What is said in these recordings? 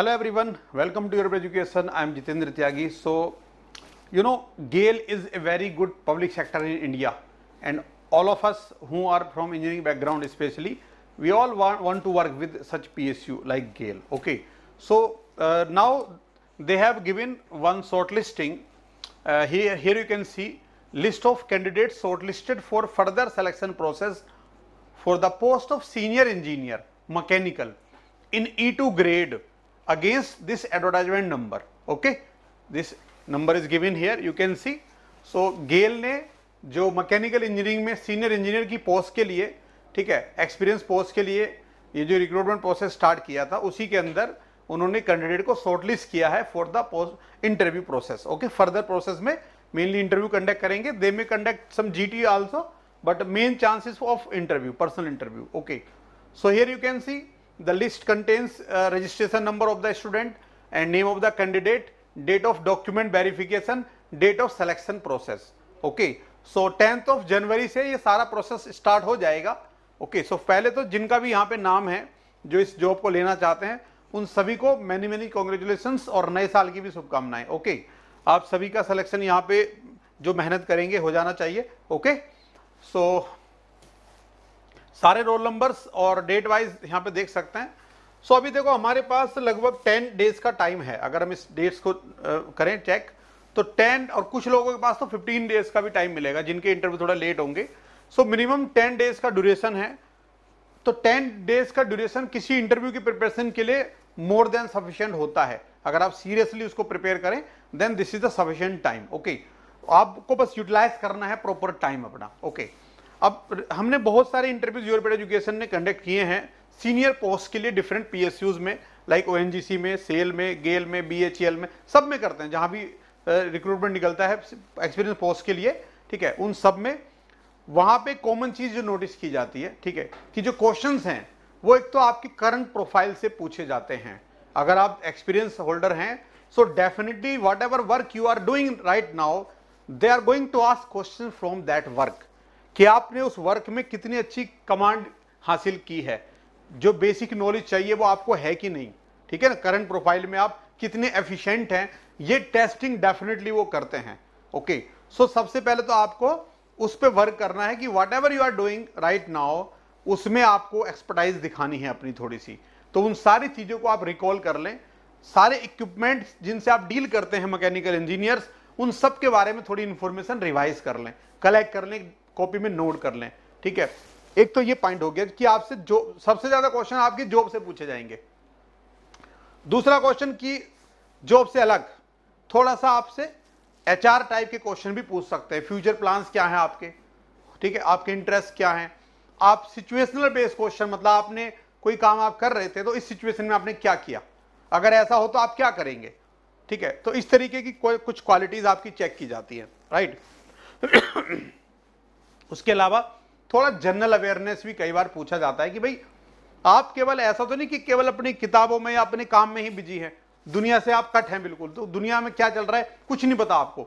Hello everyone, welcome to Europe Education. I am Jitendra Tyagi. So, you know, GAIL is a very good public sector in India and all of us who are from engineering background especially, we all want, want to work with such PSU like GAIL. Okay. So, uh, now they have given one shortlisting. Uh, here, here you can see list of candidates shortlisted for further selection process for the post of senior engineer mechanical in E2 grade against this advertisement number okay this number is given here you can see so GAIL ने जो mechanical engineering में senior engineer की post के लिए ठीक है experience post के लिए ये जो रिक्रूटमेंट प्रोसेस स्टार्ट किया था उसी के अंदर उन्होंने कैंडिडेट को शॉर्टलिस्ट किया है for the post interview process okay further process में मेनली इंटरव्यू कंडक्ट करेंगे they may conduct some G T also but main chances of interview personal interview okay so here you can see The list contains uh, registration number of the student and name of the candidate, date of document verification, date of selection process. Okay. so 10th of january se ye sara process start ho jayega okay, so pehle to jinka bhi yahan pe naam hai jo is job ko lena chahte hain उन सभी को many many congratulation और नए साल की भी शुभकामनाएं okay okay, आप सभी का सिलेक्शन यहाँ पे जो मेहनत करेंगे हो जाना चाहिए ओके okay? सो so, सारे रोल नंबर्स और डेट वाइज यहाँ पे देख सकते हैं सो अभी देखो हमारे पास लगभग टेन डेज का टाइम है अगर हम इस डेट्स को करें चेक तो टेन और कुछ लोगों के पास तो फिफ्टीन डेज का भी टाइम मिलेगा जिनके इंटरव्यू थोड़ा लेट होंगे सो मिनिमम टेन डेज का ड्यूरेशन है तो टेन डेज का ड्यूरेशन किसी इंटरव्यू की प्रिपरेशन के लिए मोर देन सफिशियंट होता है अगर आप सीरियसली उसको प्रिपेयर करें then this is the sufficient time okay आपको बस यूटिलाइज करना है प्रॉपर टाइम अपना ओके okay. अब हमने बहुत सारे इंटरव्यूज यूरोपियन एजुकेशन ने कंडक्ट किए हैं सीनियर पोस्ट के लिए डिफरेंट पी में लाइक ओ में सेल में गेल में बी e में सब में करते हैं जहाँ भी रिक्रूटमेंट निकलता है एक्सपीरियंस पोस्ट के लिए ठीक है उन सब में वहाँ पे कॉमन चीज़ जो नोटिस की जाती है ठीक है कि जो क्वेश्चंस हैं वो एक तो आपकी करंट प्रोफाइल से पूछे जाते हैं अगर आप एक्सपीरियंस होल्डर हैं so definitely whatever work you are doing right now they are going to ask question from that work कि आपने उस वर्क में कितनी अच्छी कमांड हासिल की है जो बेसिक नॉलेज चाहिए वो आपको है कि नहीं ठीक है ना करंट प्रोफाइल में आप कितने एफिशिएंट हैं ये टेस्टिंग डेफिनेटली वो करते हैं ओके सो so, सबसे पहले तो आपको उस पर वर्क करना है कि whatever you are doing right now उसमें आपको एक्सपर्टाइज दिखानी है अपनी थोड़ी सी तो उन सारी चीज़ों को आप रिकॉल कर लें सारे इक्विपमेंट जिनसे आप डील करते हैं मैकेनिकल इंजीनियर्स उन सब के बारे में थोड़ी इंफॉर्मेशन रिवाइज कर लें कलेक्ट कर लें कॉपी में नोट कर लें ठीक है एक तो ये पॉइंट हो गया कि आपसे जो सबसे ज्यादा क्वेश्चन आपकी जॉब से पूछे जाएंगे दूसरा क्वेश्चन कि जॉब से अलग थोड़ा सा आपसे एचआर टाइप के क्वेश्चन भी पूछ सकते हैं फ्यूचर प्लान्स क्या हैं आपके ठीक है आपके इंटरेस्ट क्या हैं आप सिचुएशनल बेस्ड क्वेश्चन मतलब आपने कोई काम आप कर रहे थे तो इस सिचुएशन में आपने क्या किया अगर ऐसा हो तो आप क्या करेंगे ठीक है तो इस तरीके की कुछ क्वालिटीज आपकी चेक की जाती है राइट उसके अलावा थोड़ा जनरल अवेयरनेस भी कई बार पूछा जाता है कि भाई आप केवल ऐसा तो नहीं कि केवल अपनी किताबों में या अपने काम में ही बिजी हैं दुनिया से आप कट हैं बिल्कुल तो दुनिया में क्या चल रहा है कुछ नहीं पता आपको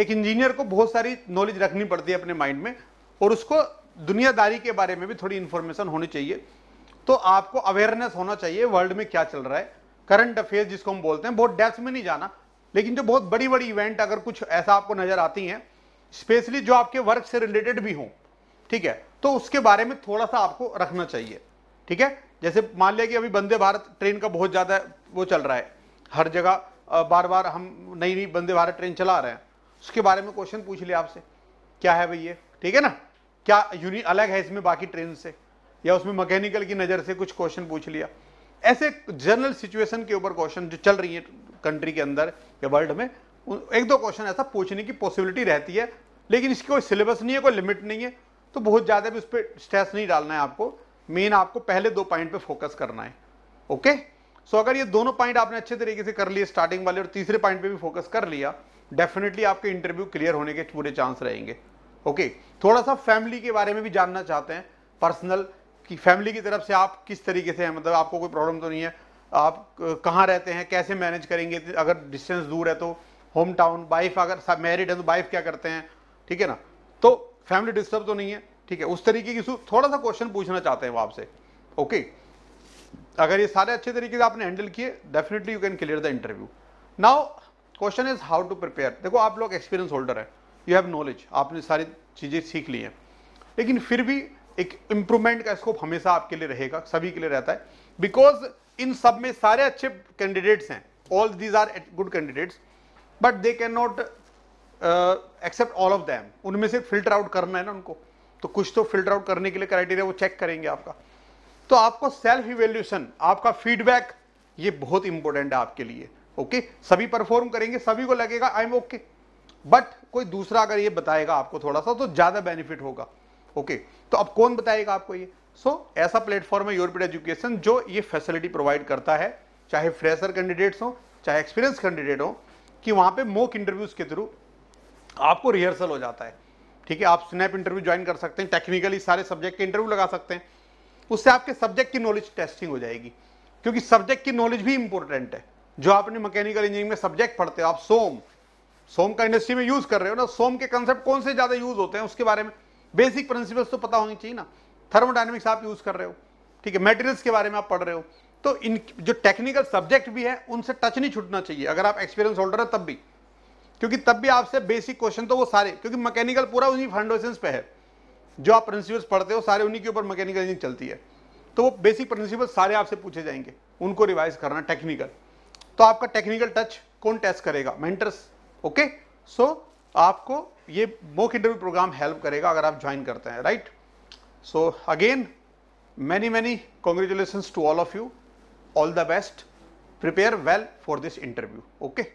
एक इंजीनियर को बहुत सारी नॉलेज रखनी पड़ती है अपने माइंड में और उसको दुनियादारी के बारे में भी थोड़ी इन्फॉर्मेशन होनी चाहिए तो आपको अवेयरनेस होना चाहिए वर्ल्ड में क्या चल रहा है करंट अफेयर जिसको हम बोलते हैं बहुत डेप्थ में नहीं जाना लेकिन जो बहुत बड़ी बड़ी इवेंट अगर कुछ ऐसा आपको नजर आती हैं स्पेशली जो आपके वर्क से रिलेटेड भी हों ठीक है तो उसके बारे में थोड़ा सा आपको रखना चाहिए ठीक है जैसे मान लिया कि अभी वंदे भारत ट्रेन का बहुत ज़्यादा वो चल रहा है हर जगह बार बार हम नई नई वंदे भारत ट्रेन चला रहे हैं उसके बारे में क्वेश्चन पूछ लिया आपसे क्या है भाई ये ठीक है ना क्या यूनि अलग है इसमें बाकी ट्रेन से या उसमें मैकेनिकल की नज़र से कुछ क्वेश्चन पूछ लिया ऐसे जनरल सिचुएशन के ऊपर क्वेश्चन जो चल रही है कंट्री के अंदर या वर्ल्ड में एक दो क्वेश्चन ऐसा पूछने की पॉसिबिलिटी रहती है लेकिन इसकी कोई सिलेबस नहीं है कोई लिमिट नहीं है तो बहुत ज़्यादा भी उस पर स्ट्रेस नहीं डालना है आपको मेन आपको पहले दो पॉइंट पे फोकस करना है ओके सो अगर ये दोनों पॉइंट आपने अच्छे तरीके से कर लिए स्टार्टिंग वाले और तीसरे पॉइंट पे भी फोकस कर लिया डेफिनेटली आपके इंटरव्यू क्लियर होने के पूरे चांस रहेंगे ओके थोड़ा सा फैमिली के बारे में भी जानना चाहते हैं पर्सनल कि फैमिली की तरफ से आप किस तरीके से हैं मतलब आपको कोई प्रॉब्लम तो नहीं है आप कहाँ रहते हैं कैसे मैनेज करेंगे अगर डिस्टेंस दूर है तो होम टाउन वाइफ अगर मैरिड है तो वाइफ क्या करते हैं ठीक है ना तो फैमिली डिस्टर्ब तो नहीं है ठीक है उस तरीके की थोड़ा सा क्वेश्चन पूछना चाहते हैं वो आपसे ओके अगर ये सारे अच्छे तरीके से आपने हैंडल किए definitely you can clear the interview now question is how to prepare देखो आप लोग एक्सपीरियंस होल्डर हैं यू हैव नॉलेज आपने सारी चीज़ें सीख ली हैं लेकिन फिर भी एक इम्प्रूवमेंट का स्कोप हमेशा आपके लिए रहेगा सभी के लिए रहता है बिकॉज इन सब में सारे अच्छे कैंडिडेट्स हैं all these are good candidates but they can not accept all of them उनमें से फिल्टर आउट करना है ना उनको तो कुछ तो फिल्टर आउट करने के लिए क्राइटेरिया वो चेक करेंगे आपका तो आपको सेल्फ इवेल्यूशन आपका फीडबैक ये बहुत इंपॉर्टेंट है आपके लिए ओके okay? सभी परफॉर्म करेंगे सभी को लगेगा आई एम ओके बट कोई दूसरा अगर ये बताएगा आपको थोड़ा सा तो ज़्यादा बेनिफिट होगा ओके okay? तो अब कौन बताएगा आपको ये सो so, ऐसा प्लेटफॉर्म है यूरोपियन एजुकेशन जो ये फैसिलिटी प्रोवाइड करता है चाहे फ्रेशर कैंडिडेट्स हो चाहे एक्सपीरियंस कैंडिडेट हो कि वहाँ पे मोक इंटरव्यूज़ के थ्रू आपको रिहर्सल हो जाता है ठीक है आप स्नैप इंटरव्यू ज्वाइन कर सकते हैं टेक्निकली सारे सब्जेक्ट के इंटरव्यू लगा सकते हैं उससे आपके सब्जेक्ट की नॉलेज टेस्टिंग हो जाएगी क्योंकि सब्जेक्ट की नॉलेज भी इंपॉर्टेंट है जो आपने मैकेनिकल इंजीनियरिंग में सब्जेक्ट पढ़ते हो आप सोम सोम का इंडस्ट्री में यूज कर रहे हो ना सोम के कंसेप्ट कौन से ज्यादा यूज होते हैं उसके बारे में बेसिक प्रिंसिपल्स तो पता होनी चाहिए ना थर्मोडाइनमिक्स आप यूज कर रहे हो ठीक है मेटेरियल्स के बारे में आप पढ़ रहे हो तो इन जो टेक्निकल सब्जेक्ट भी है उनसे टच नहीं छूटना चाहिए अगर आप एक्सपीरियंस होल्डर है तब भी क्योंकि तब भी आपसे बेसिक क्वेश्चन तो वो सारे क्योंकि मैकेनिकल पूरा उन्हीं फाउंडेशन पे है जो आप प्रिंसिपल्स पढ़ते हो सारे उन्हीं के ऊपर मैकेनिकल इंजन चलती है तो वो बेसिक प्रिंसिपल सारे आपसे पूछे जाएंगे उनको रिवाइज करना टेक्निकल तो आपका टेक्निकल टच कौन टेस्ट करेगा मेंटर्स ओके सो आपको ये मोक इंटरव्यू प्रोग्राम हेल्प करेगा अगर आप ज्वाइन करते हैं right so again many many congratulation to all of you all the best prepare well for this interview okay